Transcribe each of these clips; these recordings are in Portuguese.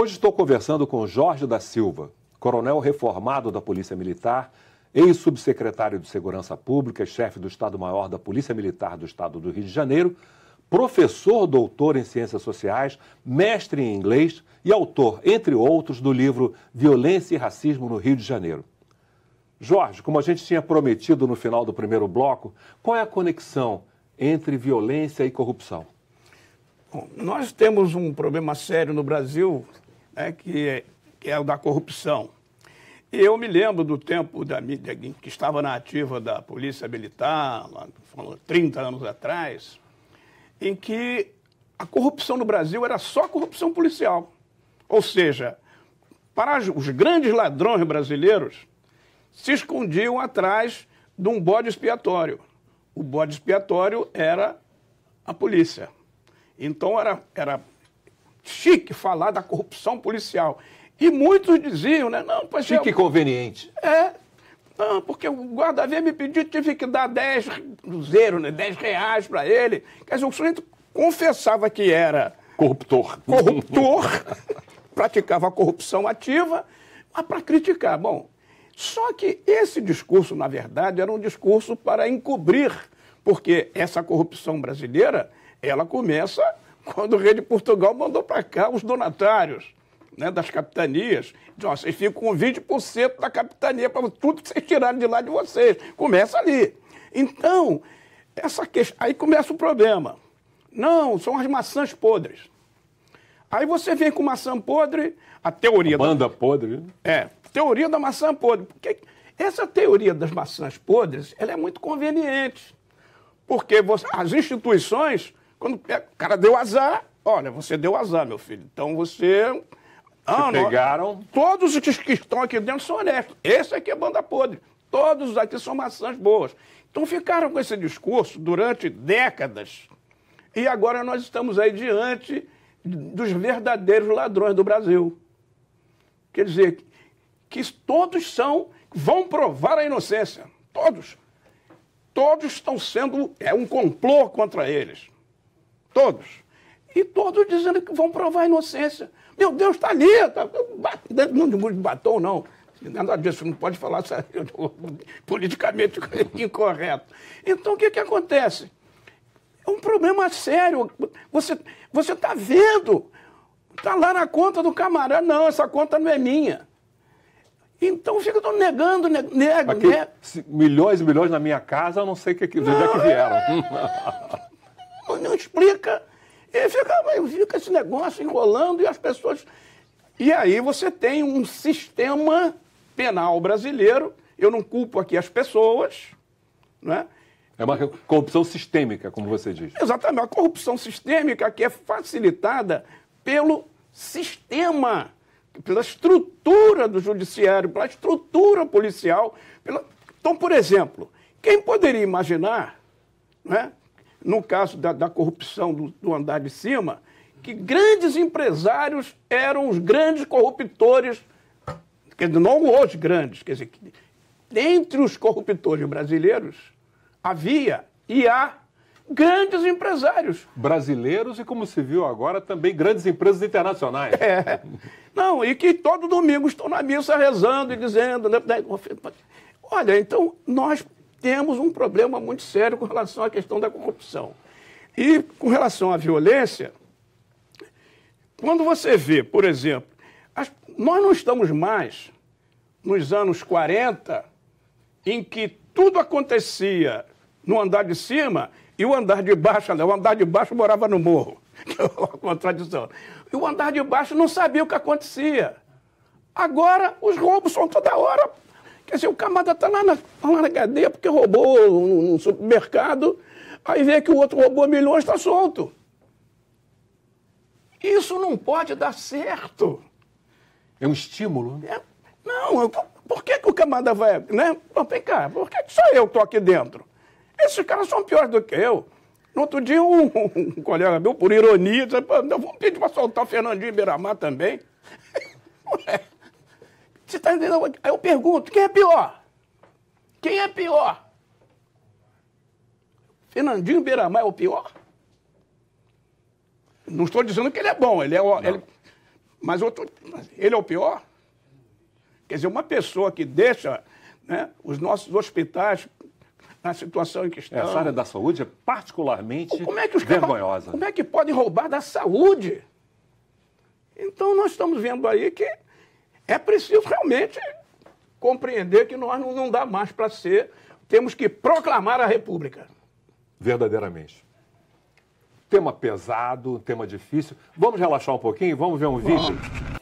Hoje estou conversando com Jorge da Silva, coronel reformado da Polícia Militar, ex-subsecretário de Segurança Pública, chefe do Estado-Maior da Polícia Militar do Estado do Rio de Janeiro, professor doutor em Ciências Sociais, mestre em inglês e autor, entre outros, do livro Violência e Racismo no Rio de Janeiro. Jorge, como a gente tinha prometido no final do primeiro bloco, qual é a conexão entre violência e corrupção? Bom, nós temos um problema sério no Brasil né, que, que é o da corrupção. eu me lembro do tempo da mídia que estava na ativa da Polícia Militar, lá, 30 anos atrás, em que a corrupção no Brasil era só corrupção policial. Ou seja, para os grandes ladrões brasileiros se escondiam atrás de um bode expiatório. O bode expiatório era a polícia. Então era, era chique falar da corrupção policial. E muitos diziam, né? Não, pois é, Chique e conveniente. É. Não, porque o guarda veio me pediu, tive que dar 10 zero né? 10 reais para ele. Quer dizer, o sujeito confessava que era. Corruptor. Corruptor, praticava corrupção ativa, mas para criticar. Bom, só que esse discurso, na verdade, era um discurso para encobrir, porque essa corrupção brasileira, ela começa quando o rei de Portugal mandou para cá os donatários né, das capitanias. Então, vocês ficam com 20% da capitania para tudo que vocês tiraram de lá de vocês. Começa ali. Então, essa questão, aí começa o problema. Não, são as maçãs podres. Aí você vem com maçã podre, a teoria a banda da... podre. Né? É, teoria da maçã podre. Porque essa teoria das maçãs podres, ela é muito conveniente. Porque você... as instituições quando o cara deu azar, olha, você deu azar, meu filho. Então você. Ah, pegaram. Todos os que estão aqui dentro são honestos. Esse aqui é banda podre. Todos aqui são maçãs boas. Então ficaram com esse discurso durante décadas. E agora nós estamos aí diante dos verdadeiros ladrões do Brasil. Quer dizer, que todos são, vão provar a inocência. Todos. Todos estão sendo, é um complô contra eles. Todos. E todos dizendo que vão provar a inocência. Meu Deus, está ali. Tá, não de batom, não. Nada disso, não pode falar politicamente incorreto. Então, o que, que acontece? É um problema sério. Você está vendo, está lá na conta do camarada. Não, essa conta não é minha. Então fica todo negando, nega, nega. Aqui, né? Milhões e milhões na minha casa, eu não sei o que, que, é que vieram. É... não, não explica. E fica, fica esse negócio enrolando e as pessoas. E aí você tem um sistema penal brasileiro. Eu não culpo aqui as pessoas, né? É uma corrupção sistêmica, como você diz. Exatamente, uma corrupção sistêmica que é facilitada pelo sistema, pela estrutura do judiciário, pela estrutura policial. Pela... Então, por exemplo, quem poderia imaginar né, no caso da, da corrupção do, do andar de cima, que grandes empresários eram os grandes corruptores, quer dizer, não os grandes, quer dizer, que, entre os corruptores brasileiros havia e há grandes empresários. Brasileiros e, como se viu agora, também grandes empresas internacionais. É. Não, e que todo domingo estão na missa rezando e dizendo. Né? né Olha, então nós temos um problema muito sério com relação à questão da corrupção. E com relação à violência, quando você vê, por exemplo, as, nós não estamos mais nos anos 40, em que tudo acontecia no andar de cima e o andar de baixo, o andar de baixo morava no morro. Que então, é uma contradição. E o andar de baixo não sabia o que acontecia. Agora os roubos são toda hora Quer dizer, o camada está lá, lá, na cadeia porque roubou num supermercado, aí vê que o outro roubou milhões está solto. Isso não pode dar certo. É um estímulo? Né? É, não, por que, que o camada vai. Né? Não, vem cá, por que, que só eu estou aqui dentro? Esses caras são piores do que eu. No outro dia, um, um colega meu, por ironia, disse: então vamos pedir para soltar o Fernandinho Beiramar também. Ué. Você está entendendo? Aí eu pergunto, quem é pior? Quem é pior? Fernandinho Beiramar é o pior? Não estou dizendo que ele é bom, ele é o, ele, mas eu tô, ele é o pior? Quer dizer, uma pessoa que deixa né, os nossos hospitais na situação em que é, estão. Essa área da saúde é particularmente como é que os vergonhosa. Caras, como é que podem roubar da saúde? Então, nós estamos vendo aí que é preciso realmente compreender que nós não, não dá mais para ser, temos que proclamar a República. Verdadeiramente. Tema pesado, tema difícil. Vamos relaxar um pouquinho, vamos ver um vídeo. Bom.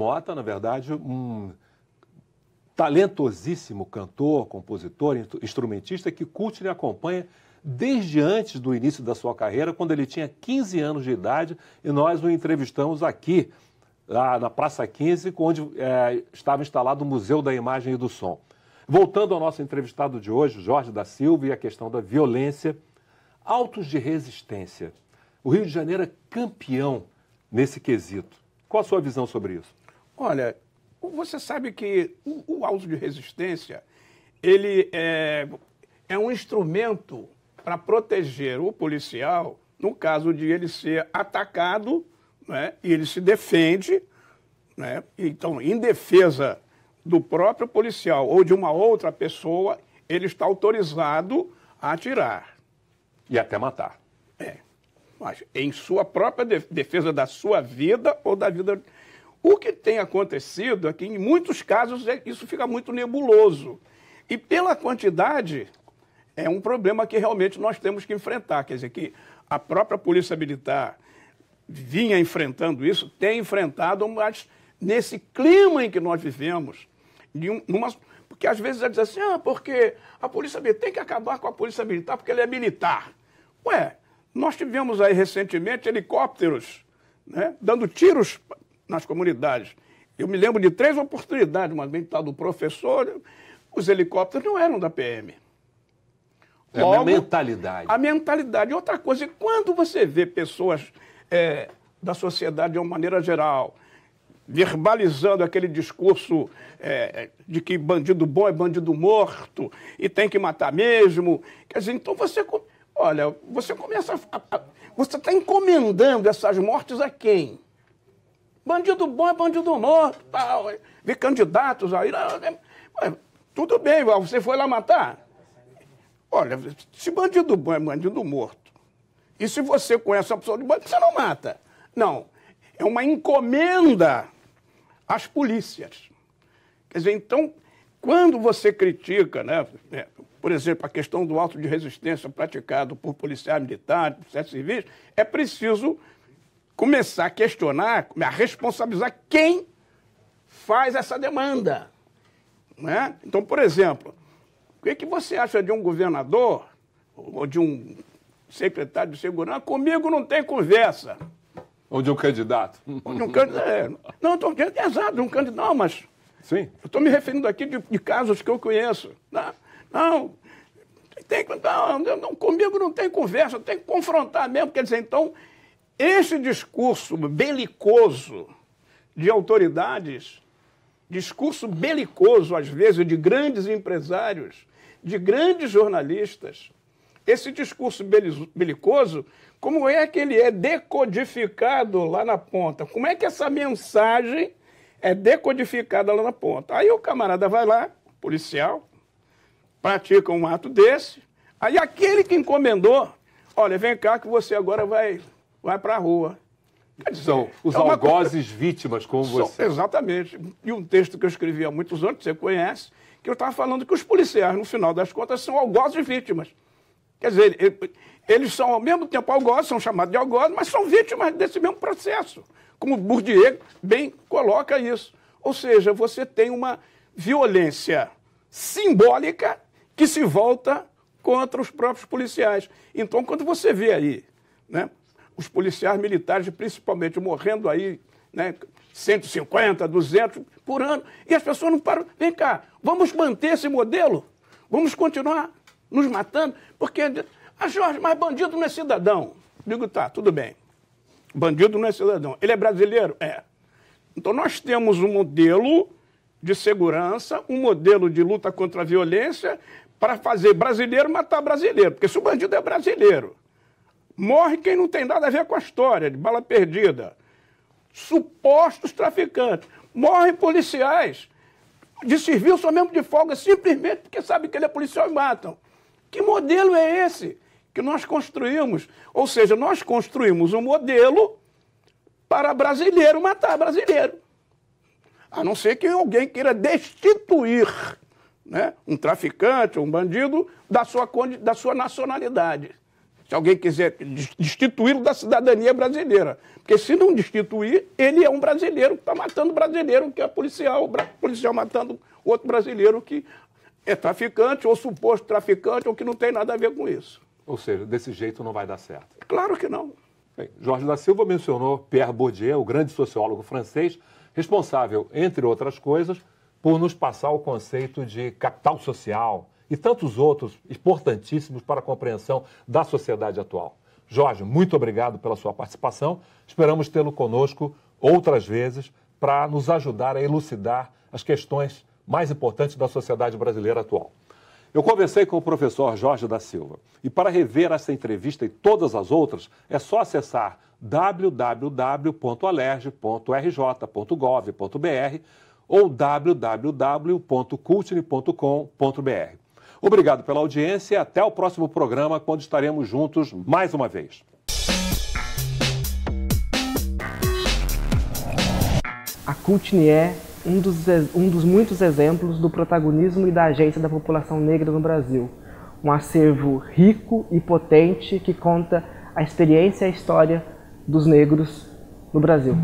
Mota, na verdade, um talentosíssimo cantor, compositor, instrumentista que Kutner acompanha desde antes do início da sua carreira, quando ele tinha 15 anos de idade, e nós o entrevistamos aqui, na Praça 15, onde é, estava instalado o Museu da Imagem e do Som. Voltando ao nosso entrevistado de hoje, Jorge da Silva, e a questão da violência, autos de resistência. O Rio de Janeiro é campeão nesse quesito. Qual a sua visão sobre isso? Olha, você sabe que o, o auto de resistência ele é, é um instrumento para proteger o policial no caso de ele ser atacado né, e ele se defende, né, então, em defesa do próprio policial ou de uma outra pessoa, ele está autorizado a atirar. E até matar. É. Mas em sua própria defesa da sua vida ou da vida o que tem acontecido é que, em muitos casos, é, isso fica muito nebuloso. E pela quantidade, é um problema que realmente nós temos que enfrentar. Quer dizer, que a própria Polícia Militar vinha enfrentando isso, tem enfrentado, mas nesse clima em que nós vivemos, numa, porque às vezes ela é diz assim, ah, porque a Polícia Militar tem que acabar com a Polícia Militar porque ela é militar. Ué, nós tivemos aí recentemente helicópteros né, dando tiros nas comunidades. Eu me lembro de três oportunidades, uma bem do professor, os helicópteros não eram da PM. Logo, é a mentalidade. A mentalidade. E outra coisa, quando você vê pessoas é, da sociedade de uma maneira geral verbalizando aquele discurso é, de que bandido bom é bandido morto e tem que matar mesmo, quer dizer, então você, olha, você começa, a, a, você está encomendando essas mortes a quem? Bandido bom é bandido morto, tal. É. vi candidatos aí. Né? tudo bem, você foi lá matar? Olha, se bandido bom é bandido morto, e se você conhece uma pessoa de bandido, você não mata. Não. É uma encomenda às polícias. Quer dizer, então, quando você critica, né, é, por exemplo, a questão do alto de resistência praticado por policiais militares, policiais civis, é preciso começar a questionar, a responsabilizar quem faz essa demanda. Né? Então, por exemplo, o que, que você acha de um governador ou de um secretário de segurança? Comigo não tem conversa. Ou de um candidato. Ou de um candidato. É, não, estou dizendo é exato, de um candidato, não, mas. Sim. Estou me referindo aqui de, de, casos que eu conheço. Não, né? não, tem, não, não, comigo não tem conversa, tem que confrontar mesmo. Quer dizer, então, esse discurso belicoso de autoridades, discurso belicoso, às vezes, de grandes empresários, de grandes jornalistas, esse discurso belicoso, como é que ele é decodificado lá na ponta? Como é que essa mensagem é decodificada lá na ponta? Aí o camarada vai lá, policial, pratica um ato desse, aí aquele que encomendou, olha, vem cá que você agora vai vai para a rua. Quer dizer, São os é algozes coisa... vítimas, como São, você. Exatamente. E um texto que eu escrevi há muitos anos, você conhece, que eu estava falando que os policiais, no final das contas, são algozes vítimas. Quer dizer, eles são ao mesmo tempo algozes, são chamados de algozes, mas são vítimas desse mesmo processo. Como Bourdieu bem coloca isso. Ou seja, você tem uma violência simbólica que se volta contra os próprios policiais. Então, quando você vê aí, né, os policiais militares, principalmente, morrendo aí, né, 150, 200 por ano, e as pessoas não param. Vem cá, vamos manter esse modelo? Vamos continuar nos matando? Porque, ah, Jorge, mas bandido não é cidadão. Digo, tá, tudo bem. Bandido não é cidadão. Ele é brasileiro? É. Então, nós temos um modelo de segurança, um modelo de luta contra a violência para fazer brasileiro matar brasileiro. Porque se o bandido é brasileiro, Morre quem não tem nada a ver com a história, de bala perdida. Supostos traficantes. Morrem policiais de serviço ou mesmo de folga, simplesmente porque sabe que ele é policial e matam. Que modelo é esse que nós construímos? Ou seja, nós construímos um modelo para brasileiro matar brasileiro. A não ser que alguém queira destituir né, um traficante, um bandido, da sua, da sua nacionalidade se alguém quiser destituí-lo da cidadania brasileira. Porque se não destituir, ele é um brasileiro que está matando brasileiro, que é policial, policial matando outro brasileiro que é traficante ou suposto traficante ou que não tem nada a ver com isso. Ou seja, desse jeito não vai dar certo. Claro que não. Bem, Jorge da Silva mencionou Pierre Bourdieu, o grande sociólogo francês, responsável, entre outras coisas, por nos passar o conceito de capital social, e tantos outros importantíssimos para a compreensão da sociedade atual. Jorge, muito obrigado pela sua participação. Esperamos tê-lo conosco outras vezes para nos ajudar a elucidar as questões mais importantes da sociedade brasileira atual. Eu conversei com o professor Jorge da Silva e para rever essa entrevista e todas as outras é só acessar www.alerj.rj.gov.br ou www.cultine.com.br. Obrigado pela audiência e até o próximo programa, quando estaremos juntos mais uma vez. A Cultine é um dos, um dos muitos exemplos do protagonismo e da agência da população negra no Brasil. Um acervo rico e potente que conta a experiência e a história dos negros no Brasil.